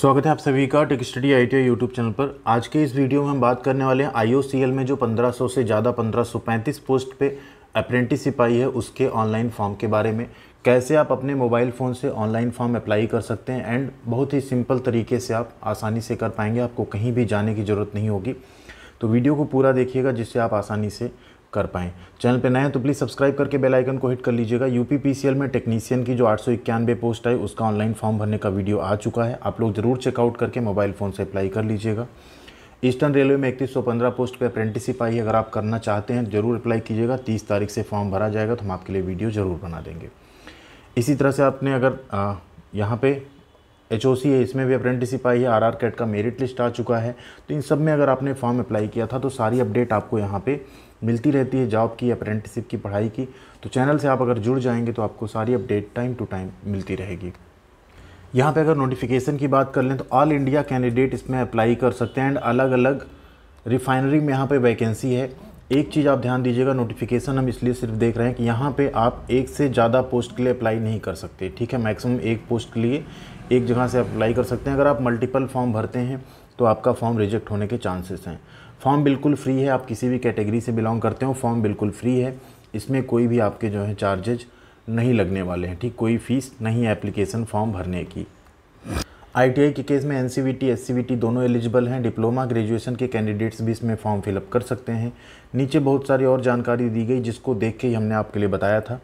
स्वागत है आप सभी का tech study I T YouTube channel पर आज के इस वीडियो में हम बात करने वाले हैं आई में जो 1500 से ज़्यादा 1535 पोस्ट पे अप्रेंटिसिप आई है उसके ऑनलाइन फॉर्म के बारे में कैसे आप अपने मोबाइल फ़ोन से ऑनलाइन फॉर्म अप्लाई कर सकते हैं एंड बहुत ही सिंपल तरीके से आप आसानी से कर पाएंगे आपको कहीं भी जाने की ज़रूरत नहीं होगी तो वीडियो को पूरा देखिएगा जिससे आप आसानी से कर पाएँ चैनल पर नए हैं तो प्लीज़ सब्सक्राइब करके बेल आइकन को हिट कर लीजिएगा यू पी में टेक्नीशियन की जो आठ पोस्ट आई उसका ऑनलाइन फॉर्म भरने का वीडियो आ चुका है आप लोग ज़रूर चेकआउट करके मोबाइल फ़ोन से अप्लाई कर लीजिएगा ईस्टर्न रेलवे में इकतीस सौ पंद्रह पोस्ट पर अप्रेंटिसिप आई अगर आप करना चाहते हैं ज़रूर अप्लाई कीजिएगा तीस तारीख से फॉर्म भरा जाएगा तो हम आपके लिए वीडियो ज़रूर बना देंगे इसी तरह से आपने अगर यहाँ पे एच ओ सी है इसमें भी अप्रेंटिसिप आई है आर आर कैट का मेरिट लिस्ट आ चुका है तो इन सब में अगर आपने फॉर्म अप्लाई किया था तो सारी अपडेट आपको यहाँ पे मिलती रहती है जॉब की अप्रेंटिसिप की पढ़ाई की तो चैनल से आप अगर जुड़ जाएंगे तो आपको सारी अपडेट टाइम टू टाइम मिलती रहेगी यहाँ पे अगर नोटिफिकेशन की बात कर लें तो ऑल इंडिया कैंडिडेट इसमें अप्लाई कर सकते हैं एंड अलग अलग रिफाइनरी में यहाँ पर वैकेंसी है एक चीज़ आप ध्यान दीजिएगा नोटिफिकेशन हम इसलिए सिर्फ देख रहे हैं कि यहाँ पे आप एक से ज़्यादा पोस्ट के लिए अप्लाई नहीं कर सकते ठीक है मैक्सिमम एक पोस्ट के लिए एक जगह से अप्लाई कर सकते हैं अगर आप मल्टीपल फॉर्म भरते हैं तो आपका फॉर्म रिजेक्ट होने के चांसेस हैं फॉर्म बिल्कुल फ्री है आप किसी भी कैटेगरी से बिलोंग करते हो फॉर्म बिल्कुल फ्री है इसमें कोई भी आपके जो है चार्जेज नहीं लगने वाले हैं ठीक कोई फ़ीस नहीं है एप्लीकेशन फॉर्म भरने की आईटीआई के केस में एनसीवीटी एससीवीटी दोनों एलिजिबल हैं डिप्लोमा ग्रेजुएशन के कैंडिडेट्स भी इसमें फॉर्म फिलअप कर सकते हैं नीचे बहुत सारी और जानकारी दी गई जिसको देख के ही हमने आपके लिए बताया था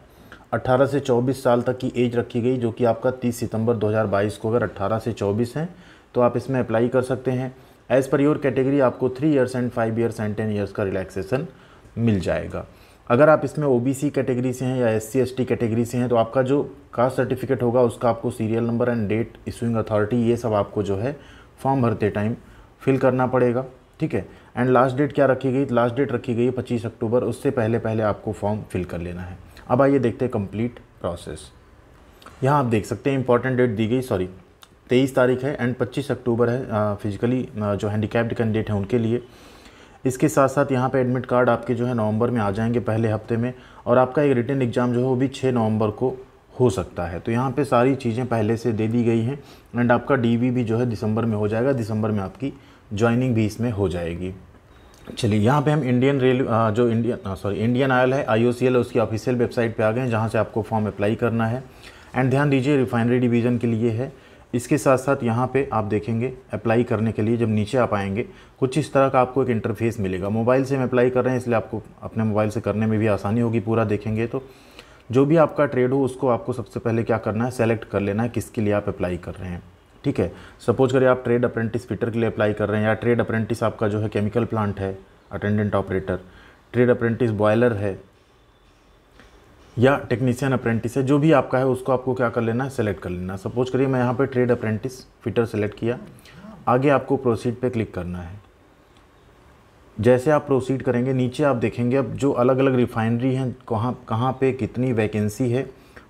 18 से 24 साल तक की एज रखी गई जो कि आपका 30 सितंबर 2022 को अगर 18 से 24 हैं तो आप इसमें अप्लाई कर सकते हैं एज़ पर योर कैटेगरी आपको three years and five years and ten years का रिलैक्सेशन मिल जाएगा अगर आप इसमें ओ कैटेगरी से हैं या एस सी कैटेगरी से हैं तो आपका जो कास्ट सर्टिफिकेट होगा उसका आपको serial number and date issuing authority ये सब आपको जो है फॉर्म भरते टाइम फिल करना पड़ेगा ठीक है एंड लास्ट डेट क्या रखी गई लास्ट डेट रखी गई है पच्चीस अक्टूबर उससे पहले पहले आपको फॉर्म फिल कर लेना है अब आइए देखते हैं कंप्लीट प्रोसेस यहाँ आप देख सकते हैं इंपॉर्टेंट डेट दी गई सॉरी तेईस तारीख है एंड पच्चीस अक्टूबर है फिजिकली जो हैंडीकैप्ड कैंडिडेट हैं उनके लिए इसके साथ साथ यहाँ पे एडमिट कार्ड आपके जो है नवंबर में आ जाएंगे पहले हफ्ते में और आपका एक रिटर्न एग्ज़ाम जो है वो भी छः नवंबर को हो सकता है तो यहाँ पे सारी चीज़ें पहले से दे दी गई हैं एंड आपका डीवी भी जो है दिसंबर में हो जाएगा दिसंबर में आपकी ज्वाइनिंग भी इसमें हो जाएगी चलिए यहाँ पे हम इंडियन रेल जो इंडियन सॉरी इंडियन ऑयल है आई उसकी ऑफिशियल वेबसाइट पे आ गए हैं जहाँ से आपको फॉर्म अप्लाई करना है एंड ध्यान दीजिए रिफाइनरी डिवीज़न के लिए है इसके साथ साथ यहाँ पे आप देखेंगे अप्लाई करने के लिए जब नीचे आप आएंगे कुछ इस तरह का आपको एक इंटरफेस मिलेगा मोबाइल से हम अप्लाई कर रहे हैं इसलिए आपको अपने मोबाइल से करने में भी आसानी होगी पूरा देखेंगे तो जो भी आपका ट्रेड हो उसको आपको सबसे पहले क्या करना है सेलेक्ट कर लेना है किसके लिए आप अप्लाई कर रहे हैं ठीक है सपोज करिए आप ट्रेड अप्रेंटिस फिटर के लिए अप्लाई कर रहे हैं या ट्रेड अप्रेंटिस आपका जो है केमिकल प्लांट है attendant operator trade apprentice boiler है या टेक्नीसियन अप्रेंटिस है जो भी आपका है उसको आपको क्या कर लेना है सेलेक्ट कर लेना सपोज करिए मैं यहाँ पर ट्रेड अप्रेंटिस फिटर सेलेक्ट किया आगे आपको प्रोसीड पर क्लिक करना है जैसे आप प्रोसीड करेंगे नीचे आप देखेंगे अब जो अलग अलग रिफाइनरी हैं कहाँ कहाँ पे कितनी वैकेंसी है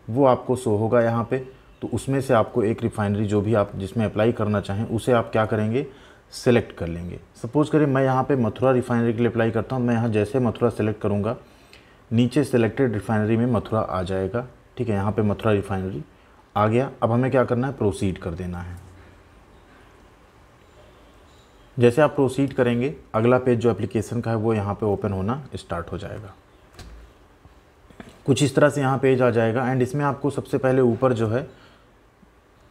वो आपको शो होगा यहाँ पे तो उसमें से आपको एक रिफाइनरी जो भी आप जिसमें अप्लाई करना चाहें उसे आप क्या करेंगे सेलेक्ट कर लेंगे सपोज़ करें मैं यहाँ पे मथुरा रिफाइनरी के लिए अप्लाई करता हूँ मैं यहाँ जैसे मथुरा सेलेक्ट करूँगा नीचे सेलेक्टेड रिफाइनरी में मथुरा आ जाएगा ठीक है यहाँ पे मथुरा रिफाइनरी आ गया अब हमें क्या करना है प्रोसीड कर देना है जैसे आप प्रोसीड करेंगे अगला पेज जो एप्लीकेशन का है वो यहाँ पे ओपन होना स्टार्ट हो जाएगा कुछ इस तरह से यहाँ पेज आ जाएगा एंड इसमें आपको सबसे पहले ऊपर जो है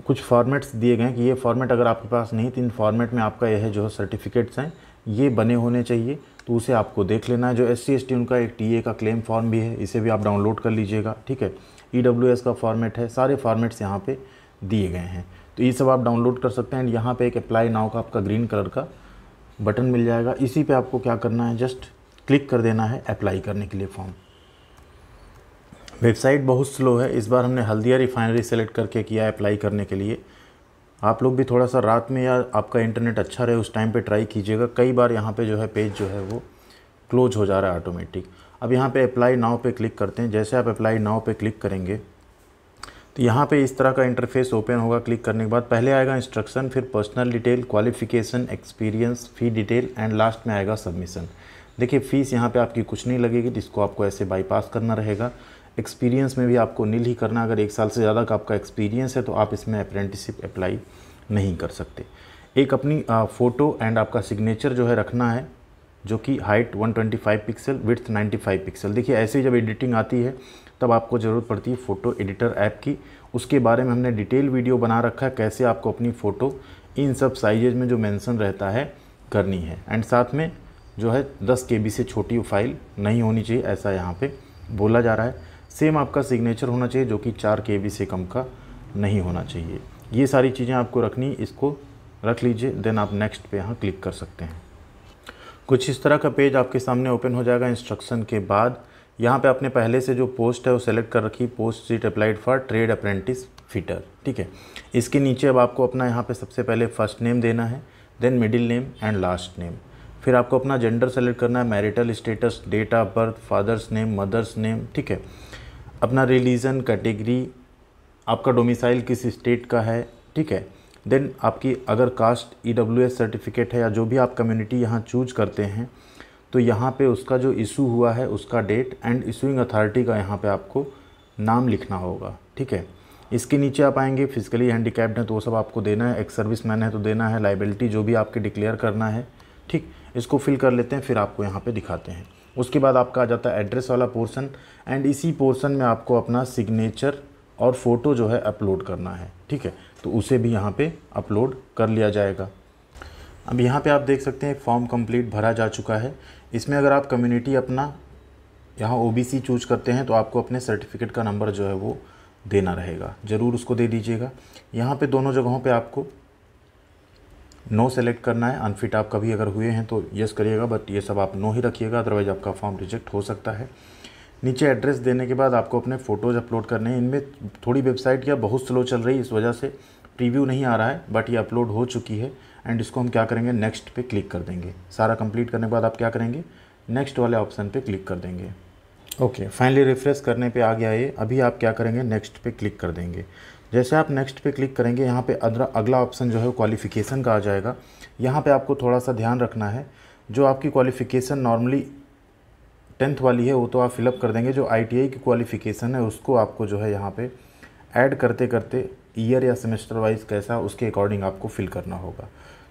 कुछ फॉर्मेट्स दिए गए हैं कि ये फॉर्मेट अगर आपके पास नहीं तो इन फॉर्मेट में आपका यह जो है सर्टिफिकेट्स हैं ये बने होने चाहिए तो उसे आपको देख लेना है जो एस सी उनका एक टी का क्लेम फॉर्म भी है इसे भी आप डाउनलोड कर लीजिएगा ठीक है ई e का फॉर्मेट है सारे फॉर्मेट्स यहाँ पर दिए गए हैं तो ये सब आप डाउनलोड कर सकते हैं एंड यहाँ पर एक अप्लाई नाव का आपका ग्रीन कलर का बटन मिल जाएगा इसी पे आपको क्या करना है जस्ट क्लिक कर देना है अप्लाई करने के लिए फॉर्म वेबसाइट बहुत स्लो है इस बार हमने हल्दिया रिफाइनरी सेलेक्ट करके किया है अप्लाई करने के लिए आप लोग भी थोड़ा सा रात में या आपका इंटरनेट अच्छा रहे उस टाइम पे ट्राई कीजिएगा कई बार यहाँ पे जो है पेज जो है वो क्लोज हो जा रहा है ऑटोमेटिक अब यहाँ पे अप्लाई नाव पे क्लिक करते हैं जैसे आप अप्लाई नाव पे क्लिक करेंगे तो यहाँ पे इस तरह का इंटरफेस ओपन होगा क्लिक करने के बाद पहले आएगा इंस्ट्रक्शन फिर personal detail qualification experience fee detail and last में आएगा सबमिशन देखिए फ़ीस यहाँ पर आपकी कुछ नहीं लगेगी जिसको तो आपको ऐसे बाईपास करना रहेगा एक्सपीरियंस में भी आपको नील ही करना अगर एक साल से ज़्यादा का आपका एक्सपीरियंस है तो आप इसमें अप्रेंटिसिप अप्लाई नहीं कर सकते एक अपनी फ़ोटो एंड आपका सिग्नेचर जो है रखना है जो कि हाइट 125 पिक्सल विथ 95 पिक्सल देखिए ऐसे ही जब एडिटिंग आती है तब आपको ज़रूरत पड़ती है फ़ोटो एडिटर ऐप की उसके बारे में हमने डिटेल वीडियो बना रखा है कैसे आपको अपनी फ़ोटो इन सब साइजेज में जो मेंशन रहता है करनी है एंड साथ में जो है 10 के से छोटी फाइल नहीं होनी चाहिए ऐसा यहाँ पे बोला जा रहा है सेम आपका सिग्नेचर होना चाहिए जो कि चार के से कम का नहीं होना चाहिए ये सारी चीज़ें आपको रखनी इसको रख लीजिए देन आप नेक्स्ट पे यहाँ क्लिक कर सकते हैं कुछ इस तरह का पेज आपके सामने ओपन हो जाएगा इंस्ट्रक्शन के बाद यहाँ पे आपने पहले से जो पोस्ट है वो सेलेक्ट कर रखी post seat applied for trade apprentice fitter ठीक है इसके नीचे अब आपको अपना यहाँ पे सबसे पहले फर्स्ट नेम देना है then middle name and last name फिर आपको अपना जेंडर सेलेक्ट करना है marital status date of birth father's name mother's name ठीक है अपना रिलीजन कैटेगरी आपका डोमिसाइल किस स्टेट का है ठीक है देन आपकी अगर कास्ट ई e सर्टिफिकेट है या जो भी आप कम्युनिटी यहाँ चूज करते हैं तो यहाँ पे उसका जो इशू हुआ है उसका डेट एंड इशूइंग अथॉरिटी का यहाँ पे आपको नाम लिखना होगा ठीक है इसके नीचे आप आएंगे फिजिकली हैंडीकैप्ड हैं तो वो सब आपको देना है एक्स सर्विस मैन है तो देना है लाइबिलिटी जो भी आपके डिक्लेयर करना है ठीक इसको फिल कर लेते हैं फिर आपको यहाँ पर दिखाते हैं उसके बाद आपका आ जाता है एड्रेस वाला पोर्सन एंड इसी पोर्सन में आपको अपना सिग्नेचर और फ़ोटो जो है अपलोड करना है ठीक है तो उसे भी यहाँ पे अपलोड कर लिया जाएगा अब यहाँ पे आप देख सकते हैं फॉर्म कंप्लीट भरा जा चुका है इसमें अगर आप कम्युनिटी अपना यहाँ ओ बी सी चूज करते हैं तो आपको अपने सर्टिफिकेट का नंबर जो है वो देना रहेगा ज़रूर उसको दे दीजिएगा यहाँ पे दोनों जगहों पे आपको नो सेलेक्ट करना है अनफिट आप कभी अगर हुए हैं तो येस करिएगा बट ये सब आप नो ही रखिएगा अदरवाइज आपका फॉर्म रिजेक्ट हो सकता है नीचे एड्रेस देने के बाद आपको अपने फ़ोटोज़ अपलोड करने हैं इनमें थोड़ी वेबसाइट क्या बहुत स्लो चल रही है इस वजह से प्रीव्यू नहीं आ रहा है बट ये अपलोड हो चुकी है एंड इसको हम क्या करेंगे नेक्स्ट पे क्लिक कर देंगे सारा कंप्लीट करने के बाद आप क्या करेंगे नेक्स्ट वाले ऑप्शन पे क्लिक कर देंगे ओके फाइनली रिफ्रेश करने पे आ गया ये अभी आप क्या करेंगे नेक्स्ट पे क्लिक कर देंगे जैसे आप नेक्स्ट पे क्लिक करेंगे यहाँ पे अगला ऑप्शन जो है क्वालिफ़िकेशन का आ जाएगा यहाँ पे आपको थोड़ा सा ध्यान रखना है जो आपकी क्वालिफ़िकेशन नॉर्मली टेंथ वाली है वो तो आप फिलअप कर देंगे जो आई की क्वालिफ़िकेशन है उसको आपको जो है यहाँ पर ऐड करते करते ईयर या सेमेस्टर वाइज कैसा उसके अकॉर्डिंग आपको फिल करना होगा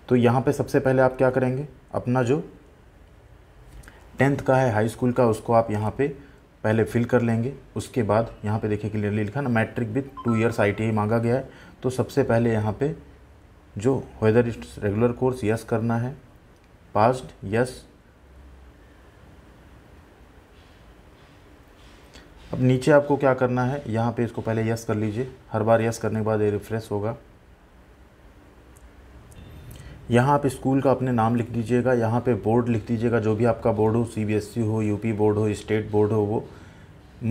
तो यहाँ पर सबसे पहले आप क्या करेंगे अपना जो टेंथ का है हाई स्कूल का उसको आप यहाँ पे पहले फिल कर लेंगे उसके बाद यहाँ पे देखिए क्लियरली लिखा ना मैट्रिक विथ टू ईयर्स आई मांगा गया है तो सबसे पहले यहाँ पे जो वेदर रेगुलर कोर्स यस करना है पास्ट यस अब नीचे आपको क्या करना है यहाँ पे इसको पहले यस कर लीजिए हर बार यस करने के बाद ये रिफ्रेश होगा यहाँ आप स्कूल का अपने नाम लिख दीजिएगा यहाँ पे बोर्ड लिख दीजिएगा जो भी आपका बोर्ड हो सीबीएसई e हो यूपी बोर्ड हो स्टेट बोर्ड हो वो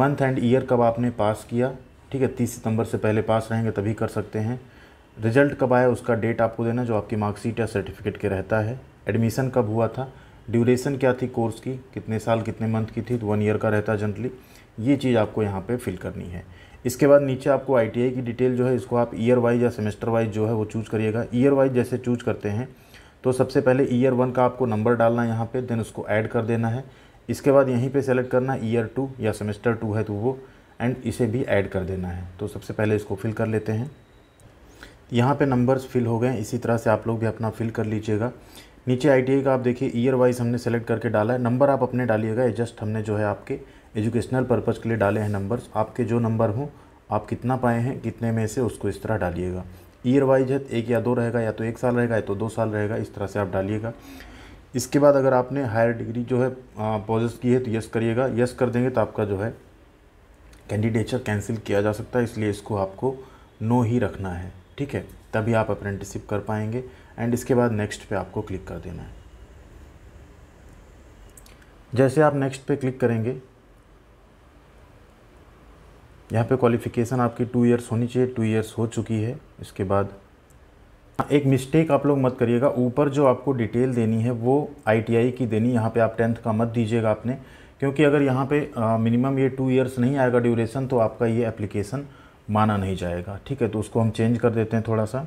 मंथ एंड ईयर कब आपने पास किया ठीक है तीस सितंबर से पहले पास रहेंगे तभी कर सकते हैं रिजल्ट कब आया उसका डेट आपको देना जो आपकी मार्कशीट या सर्टिफिकेट के रहता है एडमिशन कब हुआ था ड्यूरेशन क्या थी कोर्स की कितने साल कितने मंथ की थी तो वन ईयर का रहता जनरली ये चीज़ आपको यहाँ पर फिल करनी है इसके बाद नीचे आपको आई की डिटेल जो है इसको आप ईयर वाइज या सेमेस्टर वाइज जो है वो चूज़ करिएगा ईयर वाइज जैसे चूज करते हैं तो सबसे पहले ईयर वन का आपको नंबर डालना है यहाँ पर देन उसको ऐड कर देना है इसके बाद यहीं पे सेलेक्ट करना ईयर टू या सेमेस्टर टू है तो वो एंड इसे भी ऐड कर देना है तो सबसे पहले इसको फिल कर लेते हैं यहाँ पे नंबर्स फिल हो गए इसी तरह से आप लोग भी अपना फिल कर लीजिएगा नीचे आई का आप देखिए ईयर वाइज हमने सेलेक्ट करके डाला है नंबर आप अपने डालिएगा एडजस्ट हमने जो है आपके एजुकेशनल पर्पज़ के लिए डाले हैं नंबर्स आपके जो नंबर हों आप कितना पाए हैं कितने में से उसको इस तरह डालिएगा ईयर वाइज है एक या दो रहेगा या तो एक साल रहेगा या तो दो साल रहेगा इस तरह से आप डालिएगा इसके बाद अगर आपने हायर डिग्री जो है पॉजेस की है तो यस करिएगा यस कर देंगे तो आपका जो है कैंडिडेचर कैंसिल किया जा सकता है इसलिए इसको आपको नो ही रखना है ठीक है तभी आप अप्रेंटिसिप कर पाएंगे एंड इसके बाद नेक्स्ट पे आपको क्लिक कर देना है जैसे आप नेक्स्ट पे क्लिक करेंगे यहाँ पे क्वालिफिकेशन आपकी टू इयर्स होनी चाहिए टू इयर्स हो चुकी है इसके बाद एक मिस्टेक आप लोग मत करिएगा ऊपर जो आपको डिटेल देनी है वो आईटीआई की देनी यहाँ पे आप टेंथ का मत दीजिएगा आपने क्योंकि अगर यहाँ पे मिनिमम ये टू इयर्स नहीं आएगा ड्यूरेशन तो आपका ये एप्लीकेशन माना नहीं जाएगा ठीक है तो उसको हम चेंज कर देते हैं थोड़ा सा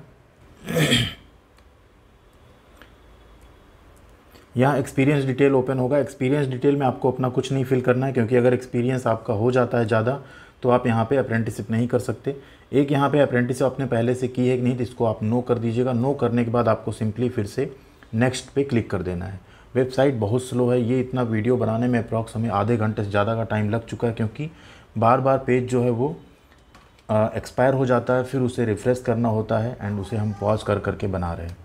यहाँ एक्सपीरियंस डिटेल ओपन होगा एक्सपीरियंस डिटेल में आपको अपना कुछ नहीं फिल करना है क्योंकि अगर एक्सपीरियंस आपका हो जाता है ज़्यादा तो आप यहाँ पे अप्रेंटिसिप नहीं कर सकते एक यहाँ पे अप्रेंटिसिप आपने पहले से की है कि नहीं तो इसको आप नो कर दीजिएगा नो करने के बाद आपको सिंपली फिर से नेक्स्ट पे क्लिक कर देना है वेबसाइट बहुत स्लो है ये इतना वीडियो बनाने में अप्रॉक्स हमें आधे घंटे से ज़्यादा का टाइम लग चुका है क्योंकि बार बार पेज जो है वो एक्सपायर हो जाता है फिर उसे रिफ़्रेश करना होता है एंड उसे हम पॉज कर करके बना रहे हैं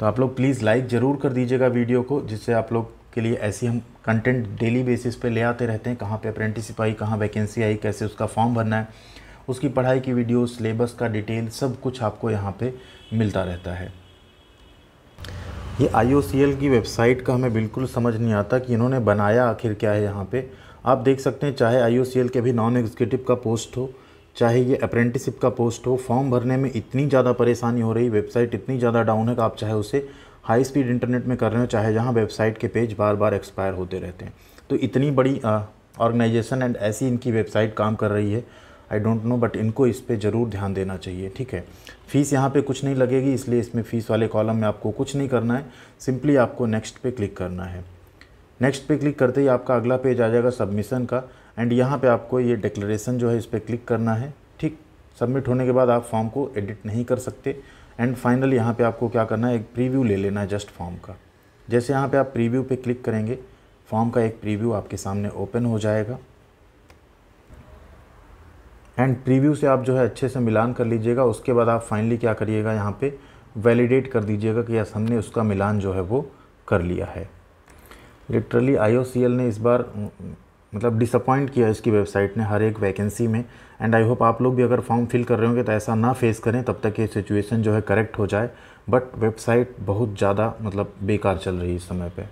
तो आप लोग प्लीज़ लाइक ज़रूर कर दीजिएगा वीडियो को जिससे आप लोग के लिए ऐसी हम कंटेंट डेली बेसिस पे ले आते रहते हैं कहाँ पे अप्रेंटिसिप आई कहाँ वैकेंसी आई कैसे उसका फॉर्म भरना है उसकी पढ़ाई की वीडियो सिलेबस का डिटेल सब कुछ आपको यहाँ पे मिलता रहता है ये आई की वेबसाइट का हमें बिल्कुल समझ नहीं आता कि इन्होंने बनाया आखिर क्या है यहाँ पर आप देख सकते हैं चाहे आई के भी नॉन एग्जीक्यूटिव का पोस्ट हो चाहे ये अप्रेंटिसिप का पोस्ट हो फॉर्म भरने में इतनी ज़्यादा परेशानी हो रही वेबसाइट इतनी ज़्यादा डाउन है कि आप चाहे उसे हाई स्पीड इंटरनेट में कर रहे हो चाहे जहाँ वेबसाइट के पेज बार बार एक्सपायर होते रहते हैं तो इतनी बड़ी ऑर्गेनाइजेशन एंड ऐसी इनकी वेबसाइट काम कर रही है आई डोंट नो बट इनको इस पर ज़रूर ध्यान देना चाहिए ठीक है फ़ीस यहाँ पे कुछ नहीं लगेगी इसलिए इसमें फ़ीस वाले कॉलम में आपको कुछ नहीं करना है सिंपली आपको नेक्स्ट पे क्लिक करना है नेक्स्ट पे क्लिक करते ही आपका अगला पेज आ जाएगा सबमिशन का एंड यहाँ पे आपको ये डिक्लेरेशन जो है इस पर क्लिक करना है ठीक सबमिट होने के बाद आप फॉर्म को एडिट नहीं कर सकते एंड फाइनल यहाँ पे आपको क्या करना है एक प्रीव्यू ले लेना है जस्ट फॉर्म का जैसे यहाँ पे आप प्रीव्यू पे क्लिक करेंगे फॉर्म का एक प्रीव्यू आपके सामने ओपन हो जाएगा एंड प्रीव्यू से आप जो है अच्छे से मिलान कर लीजिएगा उसके बाद आप फाइनली क्या करिएगा यहाँ पे वैलिडेट कर दीजिएगा कि यस हमने उसका मिलान जो है वो कर लिया है लिटरली आई ने इस बार मतलब डिसअपॉइंट किया इसकी वेबसाइट ने हर एक वैकेंसी में एंड आई होप आप लोग भी अगर फॉर्म फिल कर रहे होंगे तो ऐसा ना फेस करें तब तक ये सिचुएशन जो है करेक्ट हो जाए बट वेबसाइट बहुत ज़्यादा मतलब बेकार चल रही है इस समय पे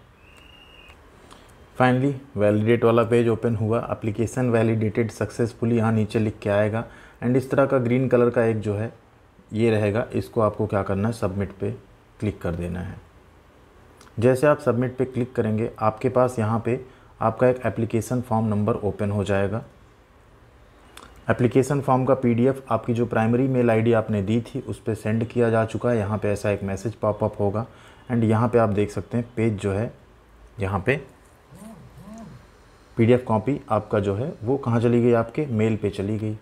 फाइनली वैलिडेट वाला पेज ओपन हुआ अप्लीकेशन वैलिडेटेड सक्सेसफुली यहाँ नीचे लिख के आएगा एंड इस तरह का ग्रीन कलर का एक जो है ये रहेगा इसको आपको क्या करना है सबमिट पे क्लिक कर देना है जैसे आप सबमिट पे क्लिक करेंगे आपके पास यहाँ पे आपका एक एप्लीकेशन फॉर्म नंबर ओपन हो जाएगा एप्लीकेशन फॉर्म का पीडीएफ आपकी जो प्राइमरी मेल आईडी आपने दी थी उस पर सेंड किया जा चुका है यहाँ पे ऐसा एक मैसेज पॉपअप होगा एंड यहाँ पे आप देख सकते हैं पेज जो है यहाँ पे पीडीएफ कॉपी आपका जो है वो कहाँ चली गई आपके मेल पे चली गई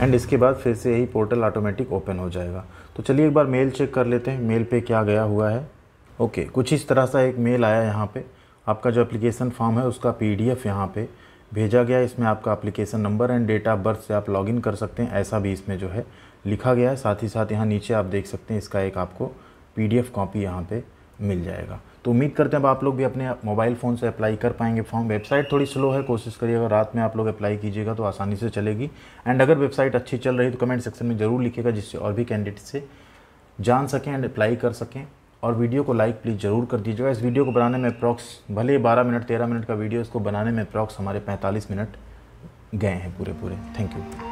एंड इसके बाद फिर से यही पोर्टल ऑटोमेटिक ओपन हो जाएगा तो चलिए एक बार मेल चेक कर लेते हैं मेल पर क्या गया हुआ है ओके कुछ इस तरह सा एक मेल आया यहाँ पर आपका जो एप्लीकेशन फॉर्म है उसका पी डी एफ यहाँ पर भेजा गया इसमें आपका application number and date of birth से आप लॉगिन कर सकते हैं ऐसा भी इसमें जो है लिखा गया है साथ ही साथ यहाँ नीचे आप देख सकते हैं इसका एक आपको पी डी एफ कॉपी यहाँ पर मिल जाएगा तो उम्मीद करते हैं अब आप लोग भी अपने मोबाइल फ़ोन से अप्लाई कर पाएंगे फॉर्म वेबसाइट थोड़ी स्लो है कोशिश करिएगा रात में आप लोग अप्लाई कीजिएगा तो आसानी से चलेगी एंड अगर वेबसाइट अच्छी चल रही है तो कमेंट सेक्शन में ज़रूर लिखिएगा जिससे और भी कैंडिडेट से जान सकें एंड अप्लाई कर सकें और वीडियो को लाइक प्लीज़ ज़रूर कर दीजिएगा इस वीडियो को बनाने में अप्रॉक्स भले ही बारह मिनट तेरह मिनट का वीडियो इसको बनाने में अप्रॉक्स हमारे पैंतालीस मिनट गए हैं पूरे पूरे थैंक यू